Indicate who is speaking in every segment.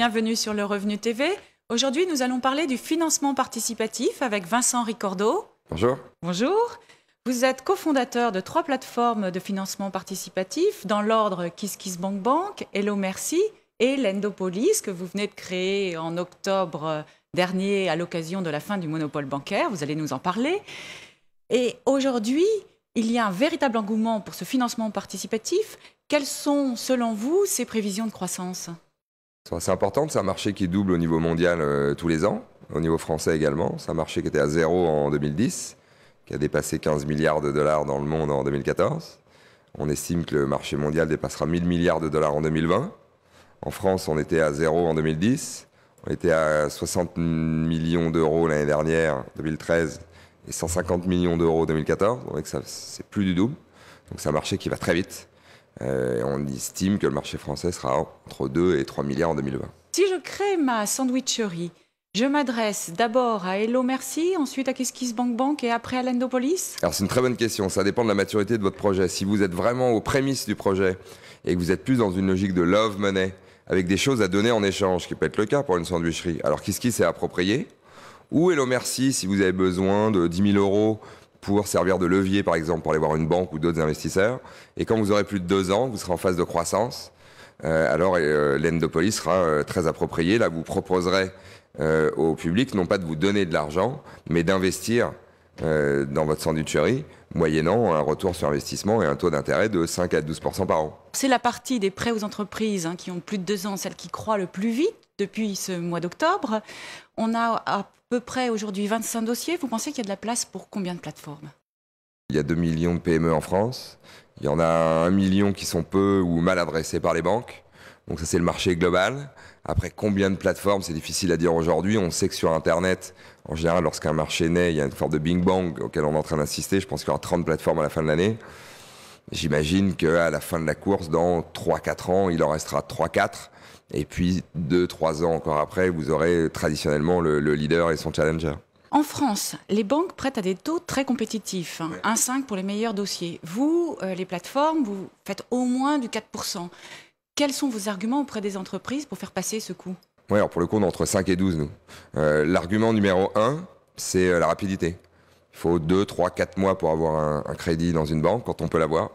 Speaker 1: bienvenue sur le Revenu TV. Aujourd'hui, nous allons parler du financement participatif avec Vincent Ricordo. Bonjour. Bonjour. Vous êtes cofondateur de trois plateformes de financement participatif dans l'ordre KissKissBankBank, Bank, Hello Merci et Lendopolis que vous venez de créer en octobre dernier à l'occasion de la fin du monopole bancaire. Vous allez nous en parler. Et aujourd'hui, il y a un véritable engouement pour ce financement participatif. Quelles sont, selon vous, ces prévisions de croissance
Speaker 2: c'est important, c'est un marché qui double au niveau mondial euh, tous les ans, au niveau français également. C'est un marché qui était à zéro en 2010, qui a dépassé 15 milliards de dollars dans le monde en 2014. On estime que le marché mondial dépassera 1000 milliards de dollars en 2020. En France, on était à zéro en 2010. On était à 60 millions d'euros l'année dernière, 2013, et 150 millions d'euros en 2014. Donc c'est plus du double. Donc c'est un marché qui va très vite. Euh, on estime que le marché français sera entre 2 et 3 milliards en 2020.
Speaker 1: Si je crée ma sandwicherie, je m'adresse d'abord à Hello Merci, ensuite à Qu'est-ce et après à l'Endopolis
Speaker 2: Alors c'est une très bonne question, ça dépend de la maturité de votre projet. Si vous êtes vraiment aux prémices du projet et que vous êtes plus dans une logique de love money, avec des choses à donner en échange, ce qui peut être le cas pour une sandwicherie, alors Qu'est-ce s'est approprié Ou Hello Merci, si vous avez besoin de 10 000 euros pour servir de levier, par exemple, pour aller voir une banque ou d'autres investisseurs. Et quand vous aurez plus de deux ans, vous serez en phase de croissance. Euh, alors, de euh, l'endopolis sera euh, très appropriée. Là, vous proposerez euh, au public, non pas de vous donner de l'argent, mais d'investir dans votre sandwicherie, moyennant un retour sur investissement et un taux d'intérêt de 5 à 12 par an.
Speaker 1: C'est la partie des prêts aux entreprises hein, qui ont plus de deux ans, celle qui croît le plus vite depuis ce mois d'octobre. On a peu près aujourd'hui 25 dossiers. Vous pensez qu'il y a de la place pour combien de plateformes
Speaker 2: Il y a 2 millions de PME en France. Il y en a 1 million qui sont peu ou mal adressés par les banques. Donc ça c'est le marché global. Après combien de plateformes, c'est difficile à dire aujourd'hui. On sait que sur Internet, en général, lorsqu'un marché naît, il y a une forme de bing bang auquel on est en train d'assister. Je pense qu'il y aura 30 plateformes à la fin de l'année. J'imagine qu'à la fin de la course, dans 3-4 ans, il en restera 3-4. Et puis 2-3 ans encore après, vous aurez traditionnellement le, leader et son challenger.
Speaker 1: En France, les banques prêtent à des taux très compétitifs, 1,5 hein. pour les meilleurs dossiers. Vous, euh, les plateformes, vous faites au moins du 4%. Quels sont vos arguments auprès des entreprises pour faire passer ce coût
Speaker 2: Oui, alors pour le coup, on est entre 5 et 12, nous. Euh, l'argument numéro 1, c'est euh, la rapidité. Il faut 2, 3, 4 mois pour avoir un crédit dans une banque quand on peut l'avoir.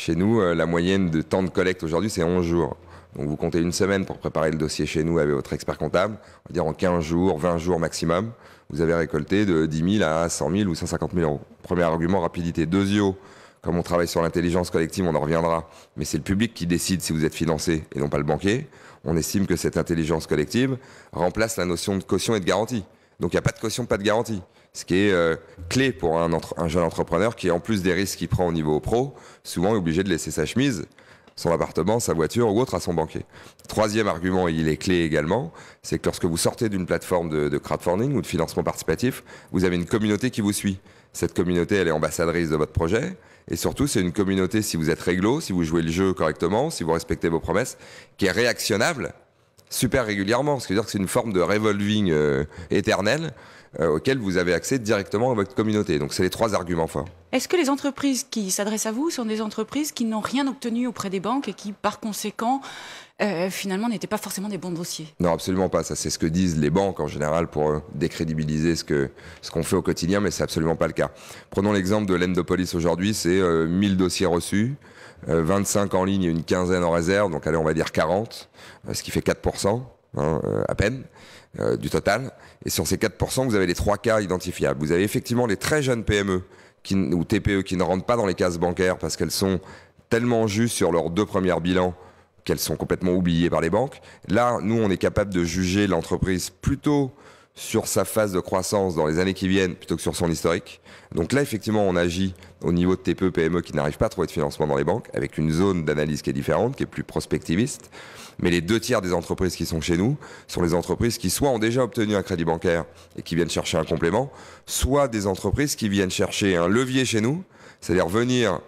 Speaker 2: Chez nous, euh, la moyenne de temps de collecte aujourd'hui, c'est 11 jours. Donc vous comptez une semaine pour préparer le dossier chez nous avec votre expert comptable. On va dire en 15 jours, 20 jours maximum, vous avez récolté de 10 000 à 100 000 ou 150 000 euros. Premier argument, rapidité. Deuxièmement, comme on travaille sur l'intelligence collective, on en reviendra. Mais c'est le public qui décide si vous êtes financé et non pas le banquier. On estime que cette intelligence collective remplace la notion de caution et de garantie. Donc il n'y a pas de caution, pas de garantie ce qui est euh, clé pour un, jeune entrepreneur qui, en plus des risques qu'il prend au niveau pro, souvent est obligé de laisser sa chemise, son appartement, sa voiture ou autre à son banquier. Troisième argument, et il est clé également, c'est que lorsque vous sortez d'une plateforme de, de crowdfunding ou de financement participatif, vous avez une communauté qui vous suit. Cette communauté, elle est ambassadrice de votre projet. Et surtout, c'est une communauté, si vous êtes réglo, si vous jouez le jeu correctement, si vous respectez vos promesses, qui est réactionnable super régulièrement. ce qui veut dire que c'est une forme de revolving euh, éternel euh, auquel vous avez accès directement à votre communauté. Donc c'est les trois arguments forts.
Speaker 1: Est-ce que les entreprises qui s'adressent à vous sont des entreprises qui n'ont rien obtenu auprès des banques et qui, par conséquent, euh, finalement, n'étaient pas forcément des bons dossiers
Speaker 2: Non, absolument pas. Ça, c'est ce que disent les banques en général pour euh, décrédibiliser ce que ce qu'on fait au quotidien, mais c'est absolument pas le cas. Prenons l'exemple de l'Endopolis aujourd'hui. C'est 1000 euh, dossiers reçus, 25 en ligne et une quinzaine en réserve. Donc, allez, on va dire 40, ce qui fait 4 hein, à peine. du total. Et sur ces 4%, vous avez les trois cas identifiables. Vous avez effectivement les très jeunes PME qui, ou TPE qui ne rentrent pas dans les cases bancaires parce qu'elles sont tellement justes sur leurs deux premiers bilans qu'elles sont complètement oubliées par les banques. Là, nous, on est capable de juger l'entreprise plutôt sur sa phase de croissance dans les années qui viennent plutôt que sur son historique. Donc là, effectivement, on agit au niveau de TPE, PME qui n'arrivent pas à trouver de financement dans les banques, avec une zone d'analyse qui est différente, qui est plus prospectiviste. Mais les deux tiers des entreprises qui sont chez nous sont les entreprises qui soit ont déjà obtenu un crédit bancaire et qui viennent chercher un complément, soit des entreprises qui viennent chercher un levier chez nous, c'est-à-dire venir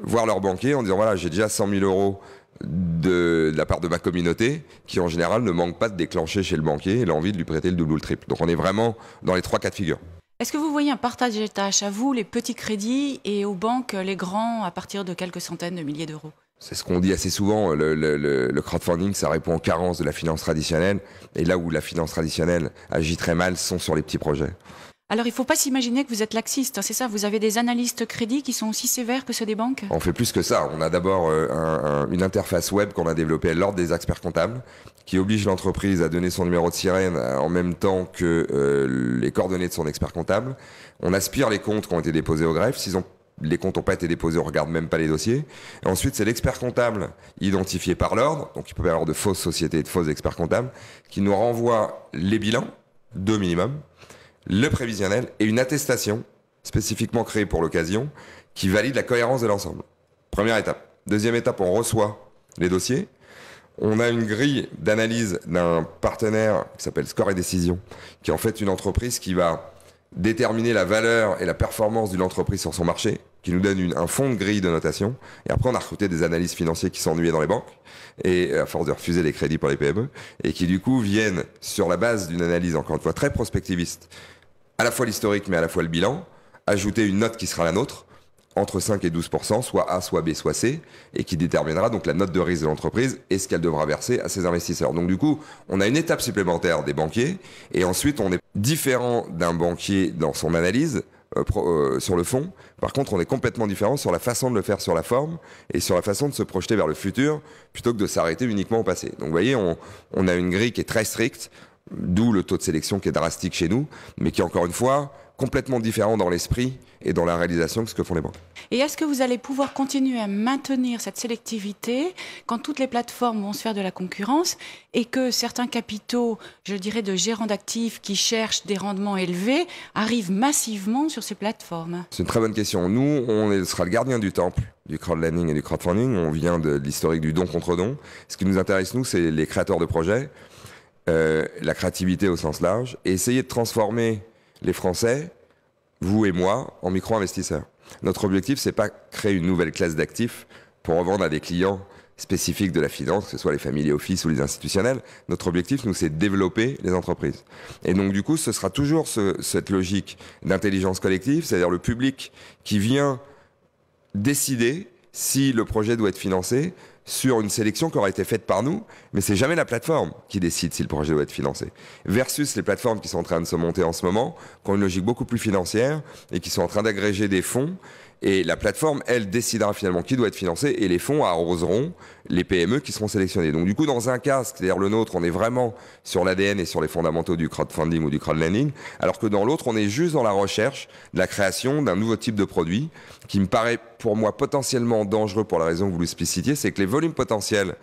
Speaker 2: voir leur banquier en disant voilà, j'ai déjà 100 000 euros de, la part de ma communauté qui en général ne manque pas de déclencher chez le banquier l'envie de lui prêter le double ou le triple. Donc on est vraiment dans les trois cas de figure.
Speaker 1: Est-ce que vous voyez un partage des tâches à vous, les petits crédits, et aux banques, les grands, à partir de quelques centaines de milliers d'euros
Speaker 2: c'est ce qu'on dit assez souvent, le, le, crowdfunding, ça répond aux carences de la finance traditionnelle. Et là où la finance traditionnelle agit très mal, sont sur les petits projets.
Speaker 1: Alors, il ne faut pas s'imaginer que vous êtes laxiste, hein, c'est ça Vous avez des analystes crédits qui sont aussi sévères que ceux des banques On
Speaker 2: fait plus que ça. On a d'abord euh, une interface web qu'on a développée à l'ordre des experts comptables, qui oblige l'entreprise à donner son numéro de sirène euh, en même temps que euh, les coordonnées de son expert comptable. On aspire les comptes qui ont été déposés au greffe. S'ils ont les comptes n'ont pas été déposés, on ne regarde même pas les dossiers. ensuite, c'est l'expert comptable identifié par l'ordre, donc il peut y avoir de fausses sociétés et de fausses experts comptables, qui nous renvoie les bilans, deux minimum, le prévisionnel et une attestation spécifiquement créée pour l'occasion qui valide la cohérence de l'ensemble. Première étape. Deuxième étape, on reçoit les dossiers. On a une grille d'analyse d'un partenaire qui s'appelle Score et Décision, qui est en fait une entreprise qui va déterminer la valeur et la performance d'une entreprise sur son marché, qui nous donne un fonds de grille de notation. Et après, on a recruté des analyses financières qui s'ennuyaient dans les banques, et à force de refuser les crédits pour les PME, et qui du coup viennent, sur la base d'une analyse encore une fois très prospectiviste, à la fois l'historique mais à la fois le bilan, ajouter une note qui sera la nôtre, entre 5 et 12 soit A, soit B, soit C, et qui déterminera donc la note de risque de l'entreprise et ce qu'elle devra verser à ses investisseurs. Donc du coup, on a une étape supplémentaire des banquiers, et ensuite on est différent d'un banquier dans son analyse. Euh, euh, sur le fond. Par contre, on est complètement différent sur la façon de le faire sur la forme et sur la façon de se projeter vers le futur plutôt que de s'arrêter uniquement au passé. Donc, vous voyez, on, on a une grille qui est très stricte. D'où le taux de sélection qui est drastique chez nous, mais qui, est encore une fois, complètement différent dans l'esprit et dans la réalisation que ce que font les banques.
Speaker 1: Et est-ce que vous allez pouvoir continuer à maintenir cette sélectivité quand toutes les plateformes vont se faire de la concurrence et que certains capitaux, je dirais de gérants d'actifs qui cherchent des rendements élevés, arrivent massivement sur ces plateformes
Speaker 2: C'est une très bonne question. Nous, on sera le gardien du temple du crowdlending et du crowdfunding. On vient de, de l'historique du don contre don. Ce qui nous intéresse, nous, c'est les créateurs de projets euh, la créativité au sens large, et essayer de transformer les Français, vous et moi, en micro-investisseurs. Notre objectif, c'est pas créer une nouvelle classe d'actifs pour revendre à des clients spécifiques de la finance, que ce soit les familles et office ou les institutionnels. Notre objectif, nous, c'est développer les entreprises. Et donc, du coup, ce sera toujours cette logique d'intelligence collective, c'est-à-dire le public qui vient décider si le projet doit être financé, sur une sélection qui aurait été faite par nous, mais c'est jamais la plateforme qui décide si le projet doit être financé. Versus les plateformes qui sont en train de se monter en ce moment, qui ont une logique beaucoup plus financière et qui sont en train d'agréger des fonds et la plateforme, elle, décidera finalement qui doit être financé et les fonds arroseront les PME qui seront sélectionnées. Donc du coup, dans un cas, c'est-à-dire le nôtre, on est vraiment sur l'ADN et sur les fondamentaux du crowdfunding ou du crowdlending, alors que dans l'autre, on est juste dans la recherche de la création d'un nouveau type de produit qui me paraît pour moi potentiellement dangereux pour la raison que vous l'explicitiez, c'est que les volumes potentiels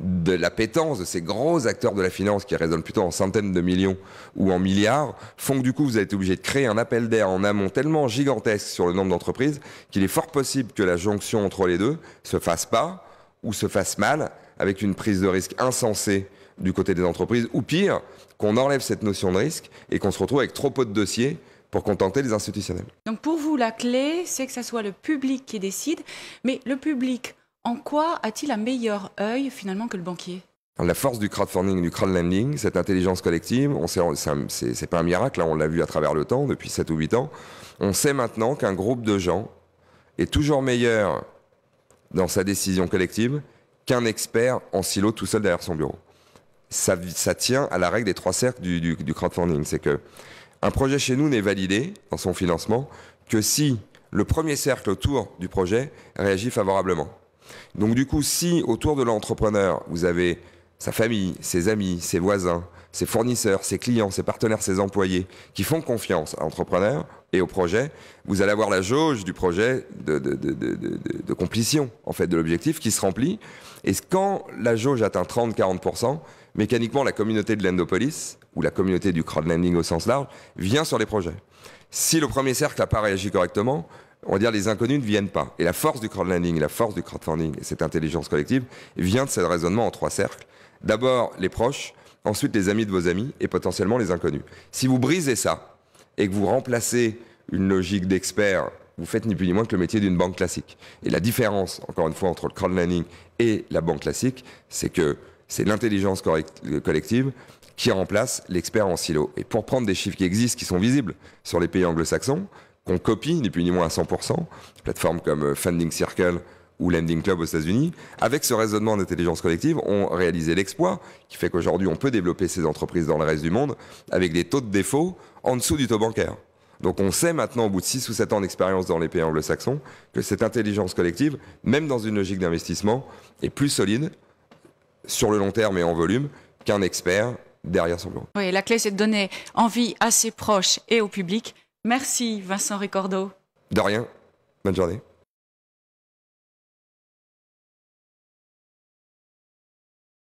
Speaker 2: de la l'appétence de ces gros acteurs de la finance qui résonnent plutôt en centaines de millions ou en milliards font que du coup vous êtes été obligé de créer un appel d'air en amont tellement gigantesque sur le nombre d'entreprises qu'il est fort possible que la jonction entre les deux se fasse pas ou se fasse mal avec une prise de risque insensée du côté des entreprises ou pire qu'on enlève cette notion de risque et qu'on se retrouve avec trop peu de dossiers pour contenter les institutionnels.
Speaker 1: Donc pour vous la clé c'est que ce soit le public qui décide mais le public en quoi a-t-il un meilleur œil finalement que le banquier
Speaker 2: la force du crowdfunding, du crowdlending, cette intelligence collective, on sait, c'est pas un miracle, hein, on l'a vu à travers le temps, depuis 7 ou 8 ans, on sait maintenant qu'un groupe de gens est toujours meilleur dans sa décision collective qu'un expert en silo tout seul derrière son bureau. Ça, tient à la règle des trois cercles du, du crowdfunding, c'est que un projet chez nous n'est validé dans son financement que si le premier cercle autour du projet réagit favorablement. Donc du coup, si autour de l'entrepreneur, vous avez sa famille, ses amis, ses voisins, ses fournisseurs, ses clients, ses partenaires, ses employés qui font confiance à l'entrepreneur et au projet, vous allez avoir la jauge du projet de, de, en fait, de l'objectif qui se remplit. Et quand la jauge atteint 30-40%, mécaniquement, la communauté de l'endopolis, ou la communauté du crowdlending au sens large, vient sur les projets. Si le premier cercle n'a pas réagi correctement, on va dire, les inconnus ne viennent pas. Et la force du la force du crowdfunding, et cette intelligence collective, vient de ce raisonnement en trois cercles. D'abord les proches, ensuite les amis de vos amis, et potentiellement les inconnus. Si vous brisez ça, et que vous remplacez une logique d'expert, vous faites ni plus ni moins que le métier d'une banque classique. Et la différence, encore une fois, entre le crowdfunding et la banque classique, c'est que c'est l'intelligence euh, collective qui remplace l'expert en silo. Et pour prendre des chiffres qui existent, qui sont visibles sur les pays anglo-saxons, qu'on copie, ni plus ni moins à 100%, plateformes comme euh, Funding Circle ou Lending Club aux États-Unis, avec ce raisonnement d'intelligence collective, ont réalisé l'exploit qui fait qu'aujourd'hui on peut développer ces entreprises dans le reste du monde avec des taux de défaut en dessous du taux bancaire. Donc on sait maintenant, au bout de 6 ou 7 ans d'expérience dans les pays anglo-saxons, que cette intelligence collective, même dans une logique d'investissement, est plus solide sur le long terme et en volume qu'un expert derrière son bureau.
Speaker 1: Oui, la clé c'est de donner envie à ses proches et au public Merci Vincent Ricordo. De rien. Bonne journée.